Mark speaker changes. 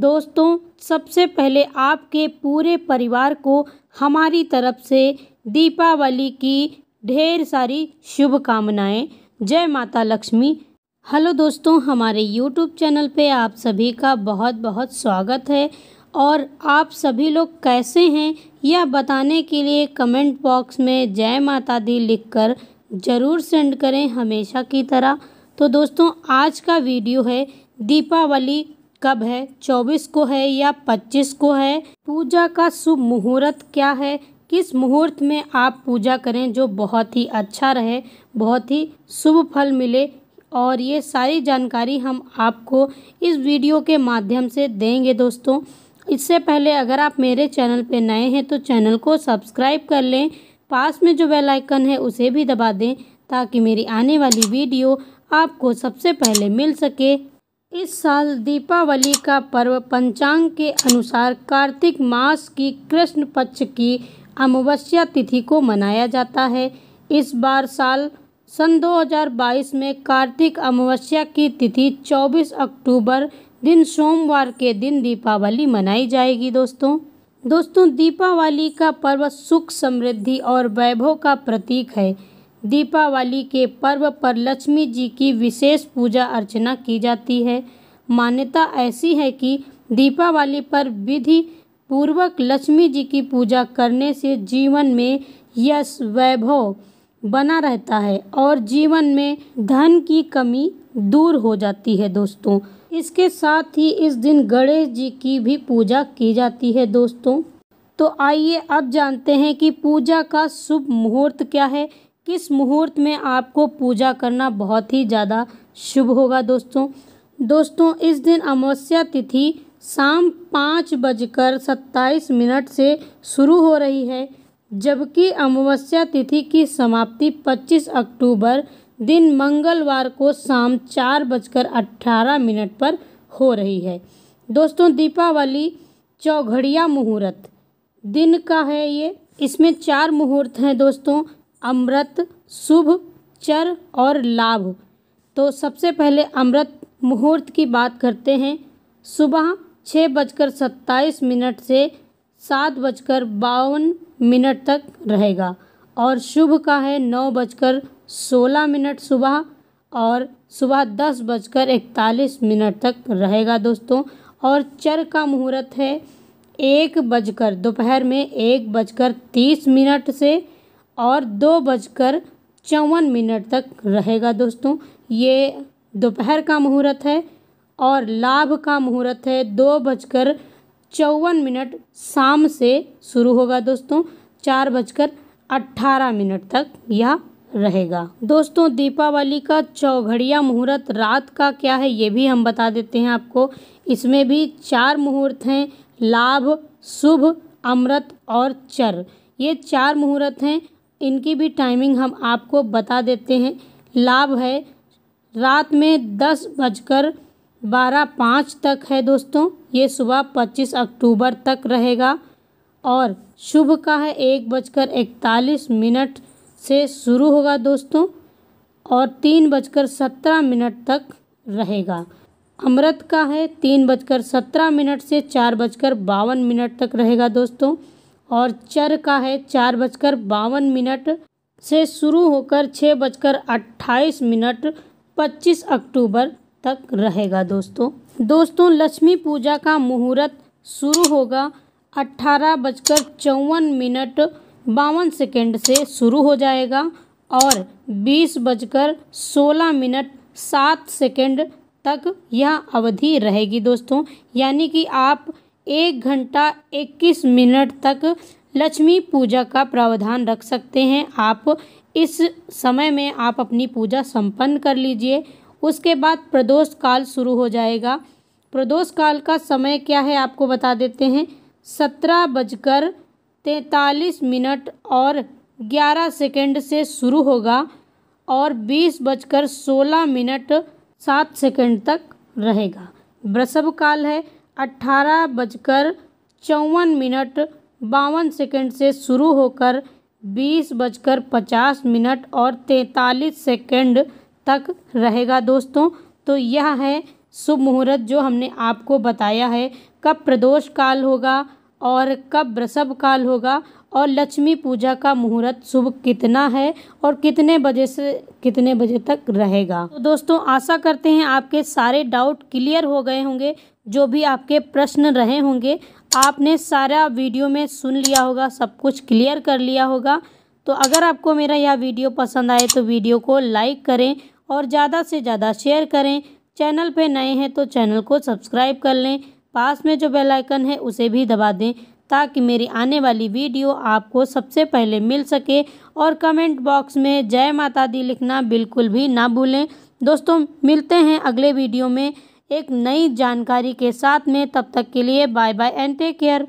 Speaker 1: दोस्तों सबसे पहले आपके पूरे परिवार को हमारी तरफ से दीपावली की ढेर सारी शुभकामनाएं जय माता लक्ष्मी हेलो दोस्तों हमारे यूट्यूब चैनल पे आप सभी का बहुत बहुत स्वागत है और आप सभी लोग कैसे हैं यह बताने के लिए कमेंट बॉक्स में जय माता दी लिखकर ज़रूर सेंड करें हमेशा की तरह तो दोस्तों आज का वीडियो है दीपावली कब है चौबीस को है या पच्चीस को है पूजा का शुभ मुहूर्त क्या है किस मुहूर्त में आप पूजा करें जो बहुत ही अच्छा रहे बहुत ही शुभ फल मिले और ये सारी जानकारी हम आपको इस वीडियो के माध्यम से देंगे दोस्तों इससे पहले अगर आप मेरे चैनल पर नए हैं तो चैनल को सब्सक्राइब कर लें पास में जो बेल आइकन है उसे भी दबा दें ताकि मेरी आने वाली वीडियो आपको सबसे पहले मिल सके इस साल दीपावली का पर्व पंचांग के अनुसार कार्तिक मास की कृष्ण पक्ष की अमावस्या तिथि को मनाया जाता है इस बार साल सन 2022 में कार्तिक अमावस्या की तिथि 24 अक्टूबर दिन सोमवार के दिन दीपावली मनाई जाएगी दोस्तों दोस्तों दीपावली का पर्व सुख समृद्धि और वैभव का प्रतीक है दीपावली के पर्व पर लक्ष्मी जी की विशेष पूजा अर्चना की जाती है मान्यता ऐसी है कि दीपावली पर विधि पूर्वक लक्ष्मी जी की पूजा करने से जीवन में यश वैभव बना रहता है और जीवन में धन की कमी दूर हो जाती है दोस्तों इसके साथ ही इस दिन गणेश जी की भी पूजा की जाती है दोस्तों तो आइए अब जानते हैं कि पूजा का शुभ मुहूर्त क्या है किस मुहूर्त में आपको पूजा करना बहुत ही ज़्यादा शुभ होगा दोस्तों दोस्तों इस दिन अमावस्या तिथि शाम पाँच बजकर सत्ताईस मिनट से शुरू हो रही है जबकि अमावस्या तिथि की समाप्ति 25 अक्टूबर दिन मंगलवार को शाम चार बजकर अट्ठारह मिनट पर हो रही है दोस्तों दीपावली चौघड़िया मुहूर्त दिन का है ये इसमें चार मुहूर्त हैं दोस्तों अमृत शुभ चर और लाभ तो सबसे पहले अमृत मुहूर्त की बात करते हैं सुबह छः बजकर सत्ताईस मिनट से सात बजकर बावन मिनट तक रहेगा और शुभ का है नौ बजकर सोलह मिनट सुबह और सुबह दस बजकर इकतालीस मिनट तक रहेगा दोस्तों और चर का मुहूर्त है एक बजकर दोपहर में एक बजकर तीस मिनट से और दो बजकर चौवन मिनट तक रहेगा दोस्तों ये दोपहर का मुहूर्त है और लाभ का मुहूर्त है दो बजकर चौवन मिनट शाम से शुरू होगा दोस्तों चार बजकर अट्ठारह मिनट तक यह रहेगा दोस्तों दीपावली का चौघड़िया मुहूर्त रात का क्या है ये भी हम बता देते हैं आपको इसमें भी चार मुहूर्त हैं लाभ शुभ अमृत और चर ये चार मुहूर्त हैं इनकी भी टाइमिंग हम आपको बता देते हैं लाभ है रात में दस बजकर बारह पाँच तक है दोस्तों ये सुबह पच्चीस अक्टूबर तक रहेगा और शुभ का है एक बजकर इकतालीस मिनट से शुरू होगा दोस्तों और तीन बजकर सत्रह मिनट तक रहेगा अमृत का है तीन बजकर सत्रह मिनट से चार बजकर बावन मिनट तक रहेगा दोस्तों और चर का है चार बजकर बावन मिनट से शुरू होकर छः बजकर अट्ठाईस मिनट पच्चीस अक्टूबर तक रहेगा दोस्तों दोस्तों लक्ष्मी पूजा का मुहूर्त शुरू होगा अट्ठारह बजकर चौवन मिनट बावन सेकेंड से शुरू हो जाएगा और बीस बजकर सोलह मिनट सात सेकेंड तक यह अवधि रहेगी दोस्तों यानी कि आप एक घंटा इक्कीस मिनट तक लक्ष्मी पूजा का प्रावधान रख सकते हैं आप इस समय में आप अपनी पूजा संपन्न कर लीजिए उसके बाद प्रदोष काल शुरू हो जाएगा प्रदोष काल का समय क्या है आपको बता देते हैं सत्रह बजकर तैतालीस मिनट और ग्यारह सेकेंड से शुरू होगा और बीस बजकर सोलह मिनट सात सेकेंड तक रहेगा वृषभ काल है अट्ठारह बजकर चौवन मिनट बावन सेकंड से शुरू होकर बीस बजकर पचास मिनट और तैंतालीस सेकंड तक रहेगा दोस्तों तो यह है शुभ मुहूर्त जो हमने आपको बताया है कब प्रदोष काल होगा और कब वृषभ काल होगा और लक्ष्मी पूजा का मुहूर्त शुभ कितना है और कितने बजे से कितने बजे तक रहेगा तो दोस्तों आशा करते हैं आपके सारे डाउट क्लियर हो गए होंगे जो भी आपके प्रश्न रहे होंगे आपने सारा वीडियो में सुन लिया होगा सब कुछ क्लियर कर लिया होगा तो अगर आपको मेरा यह वीडियो पसंद आए तो वीडियो को लाइक करें और ज़्यादा से ज़्यादा शेयर करें चैनल पे नए हैं तो चैनल को सब्सक्राइब कर लें पास में जो बेल आइकन है उसे भी दबा दें ताकि मेरी आने वाली वीडियो आपको सबसे पहले मिल सके और कमेंट बॉक्स में जय माता दी लिखना बिल्कुल भी ना भूलें दोस्तों मिलते हैं अगले वीडियो में एक नई जानकारी के साथ में तब तक के लिए bye bye and take care